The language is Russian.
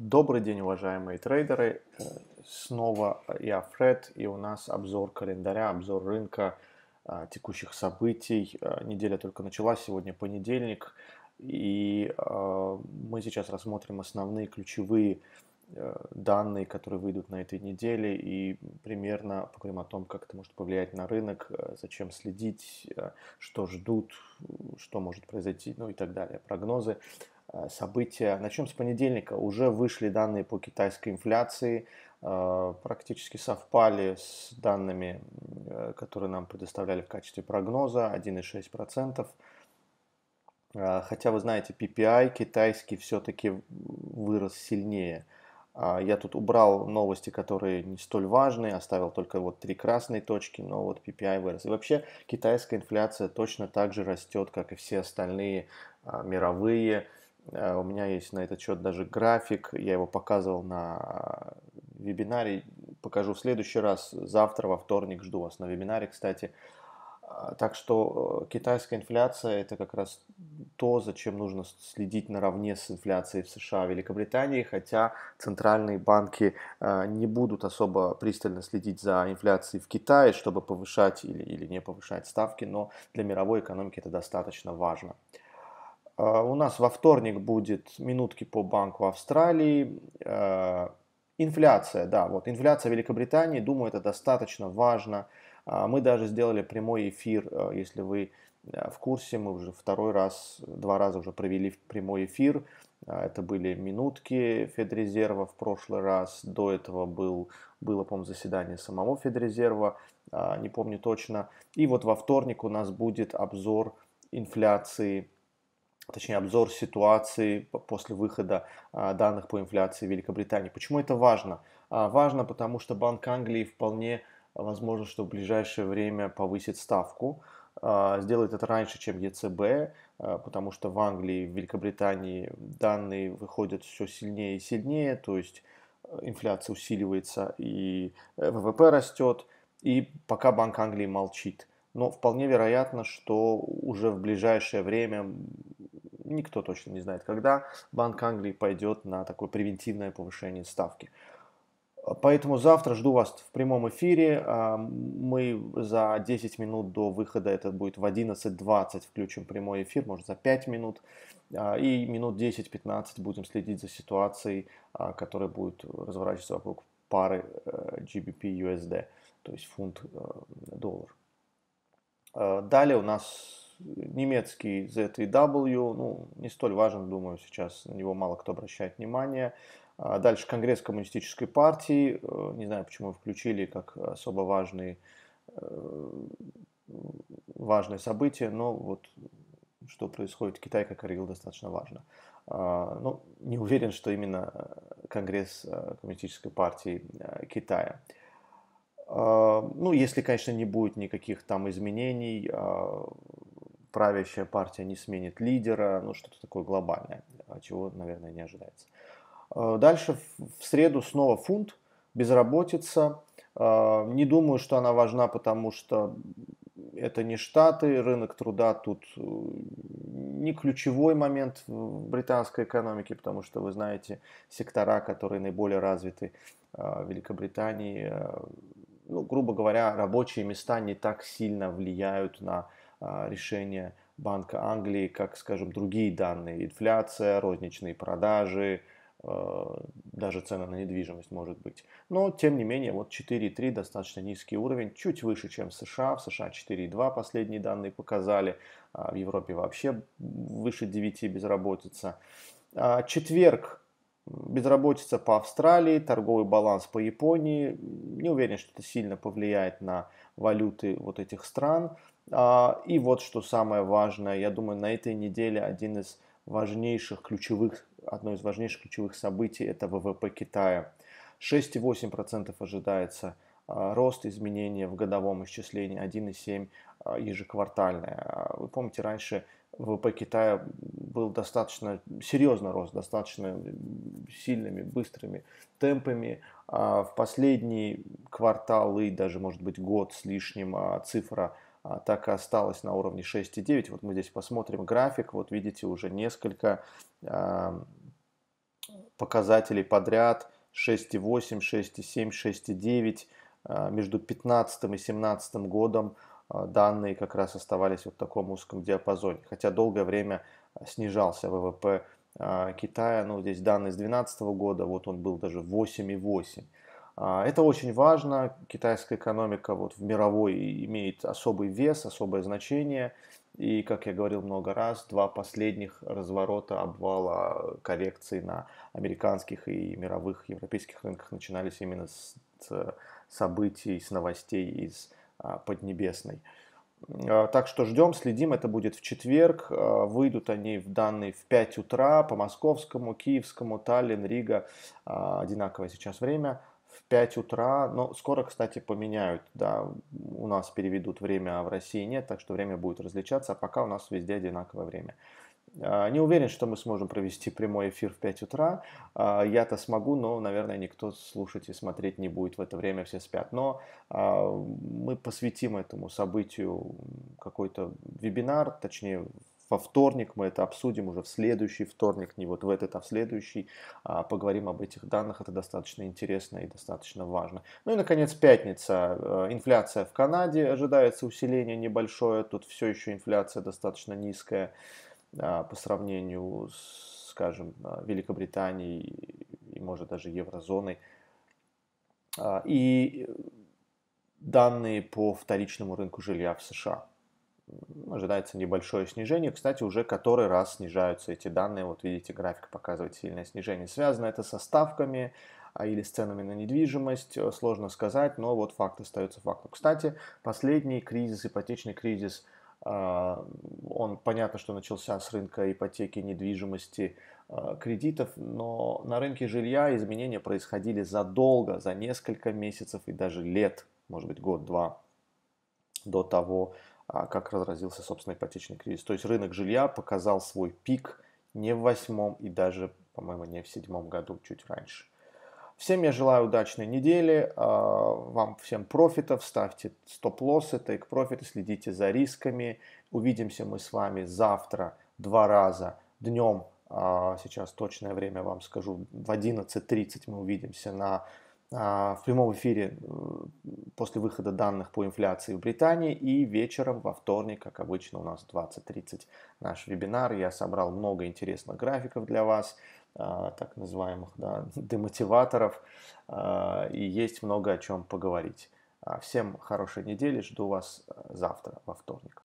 Добрый день, уважаемые трейдеры. Э, снова я Фред, и у нас обзор календаря, обзор рынка, э, текущих событий. Э, неделя только началась, сегодня понедельник, и мы сейчас рассмотрим основные ключевые данные, которые выйдут на этой неделе, и примерно поговорим о том, как это может повлиять на рынок, зачем следить, что ждут, что может произойти, ну и так далее, прогнозы. Э, события. Начнем с понедельника. Уже вышли данные по китайской инфляции, э, практически совпали с данными, э, которые нам предоставляли в качестве прогноза, 1,6%. Хотя вы знаете, PPI китайский все-таки вырос сильнее. А, я тут убрал новости, которые не столь важны, оставил только вот три красные точки, но вот PPI вырос. И вообще китайская инфляция точно так же растет, как и все остальные а, мировые Э, у меня есть на этот счет даже график, я его показывал на э, вебинаре, покажу в следующий раз, завтра, во вторник жду вас на вебинаре, кстати. А, так что э, китайская инфляция – это как раз то, зачем нужно следить наравне с инфляцией в США, Великобритании, хотя центральные банки не будут особо пристально следить за инфляцией в Китае, чтобы повышать или, или не повышать ставки, но для мировой экономики это достаточно важно. А, у нас во вторник будет минутки по банку Австралии. А, инфляция, да, вот инфляция Великобритании, думаю, это достаточно важно. А, мы даже сделали прямой эфир, если вы в курсе, мы уже второй раз, два раза уже провели прямой эфир. Это были минутки Федрезерва в прошлый раз, до этого был, было, по-моему, заседание самого Федрезерва, не помню точно. И вот во вторник у нас будет обзор инфляции точнее обзор ситуации после выхода а, данных по инфляции в Великобритании. Почему это важно? А, важно, потому что Банк Англии вполне а, возможно, что в ближайшее время повысит ставку. Сделает это раньше, чем ЕЦБ, потому что в Англии, в Великобритании данные выходят все сильнее и сильнее, то есть инфляция усиливается и э, ВВП растет, и пока Банк Англии молчит. Но вполне вероятно, что уже в ближайшее время никто точно не знает, когда Банк Англии пойдет на такое превентивное повышение ставки. Поэтому завтра жду вас в прямом эфире. Мы за 10 минут до выхода, это будет в 11.20, включим прямой эфир, может за 5 минут. А, и минут 10-15 будем следить за ситуацией, а, которая будет разворачиваться вокруг пары э, GBP-USD, то есть фунт-доллар. Э, э, далее у нас немецкий ZEW, ну, не столь важен, думаю, сейчас на него мало кто обращает внимание. А дальше Конгресс Коммунистической партии, э, не знаю, почему включили как особо важный, э, важное событие, но вот что происходит в Китае, как я говорил, достаточно важно. А, но ну, не уверен, что именно Конгресс э, Коммунистической партии Китая. А, ну, если, конечно, не будет никаких там изменений, правящая партия не сменит лидера, ну что-то такое глобальное, а чего, наверное, не ожидается. Э, дальше в среду снова фунт, безработица. Э, не думаю, что она важна, потому что это не Штаты, рынок труда тут э, не ключевой момент в британской экономике, потому что вы знаете сектора, которые наиболее развиты в Великобритании. Ну, грубо говоря, рабочие места не так сильно влияют на а, решения Банка Англии, как, скажем, другие данные, инфляция, розничные продажи, а, даже цена на недвижимость может быть. Но, тем не менее, вот 4,3 достаточно низкий уровень, чуть выше, чем в США. В США 4,2 последние данные показали, а в Европе вообще выше 9 безработица. Четверг безработица по Австралии, торговый баланс по Японии. Не уверен, что это сильно повлияет на валюты вот этих стран. А, и вот что самое важное, я думаю, на этой неделе один из важнейших ключевых, одно из важнейших ключевых событий – это ВВП Китая. 6,8% ожидается а, рост изменения в годовом исчислении, 1,7% а, ежеквартальное. Вы помните, раньше ВВП Китая был достаточно серьезный рост, достаточно сильными, быстрыми темпами. В последние кварталы, даже, может быть, год с лишним цифра – а, так и осталось на уровне 6,9. Вот мы здесь посмотрим график, вот видите уже несколько показателей подряд 6,8, 6,7, 6,9. Между 15 и 17 годом а, данные как раз оставались вот в таком узком диапазоне. Хотя долгое время а, снижался ВВП Китая. Ну, здесь данные с 2012 года, вот он был даже 8,8. А, это очень важно. Китайская экономика вот в мировой имеет особый вес, особое значение. И, как я говорил много раз, два последних разворота обвала коррекции на американских и мировых европейских рынках начинались именно с, с событий, с новостей из а, Поднебесной. А, так что ждем, следим, это будет в четверг. А, выйдут они в данные в 5 утра по московскому, киевскому, Таллин, Рига. Одинаковое сейчас время – в 5 утра, но скоро, кстати, поменяют, да, у нас переведут время, а в России нет, так что время будет различаться, а пока у нас везде одинаковое время. А, не уверен, что мы сможем провести прямой эфир в 5 утра. А, я-то смогу, но, наверное, никто слушать и смотреть не будет в это время, все спят. Но а, мы посвятим этому событию какой-то вебинар, точнее, во вторник, мы это обсудим уже в следующий вторник, не вот в этот, а в следующий. А, поговорим об этих данных, это достаточно интересно и достаточно важно. Ну и, наконец, пятница. Э, инфляция в Канаде ожидается усиление небольшое, тут все еще инфляция достаточно низкая а, по сравнению с, скажем, а, Великобританией и, может, даже еврозоной. И э, данные по вторичному рынку жилья в США – ожидается небольшое снижение. Кстати, уже который раз снижаются эти данные. Вот видите, график показывает сильное снижение. Связано это со ставками а, или с ценами на недвижимость, э, сложно сказать, но вот факт остается фактом. Кстати, последний кризис, ипотечный кризис, а, он, понятно, что начался с рынка ипотеки, недвижимости, а, кредитов, но на рынке жилья изменения происходили задолго, за несколько месяцев и даже лет, может быть, год-два до того, а, как разразился, собственно, ипотечный кризис. То есть рынок жилья показал свой пик не в восьмом и даже, по-моему, не в седьмом году, чуть раньше. Всем я желаю удачной недели, а, вам всем профитов, ставьте стоп-лоссы, тейк-профиты, следите за рисками. Увидимся мы с вами завтра два раза днем, а, сейчас точное время вам скажу, в 11.30 мы увидимся на а, в прямом эфире после выхода данных по инфляции в Британии и вечером во вторник, как обычно, у нас 20.30 наш вебинар. Я собрал много интересных графиков для вас, а, так называемых да, демотиваторов, а, и есть много о чем поговорить. Всем хорошей недели, жду вас завтра во вторник.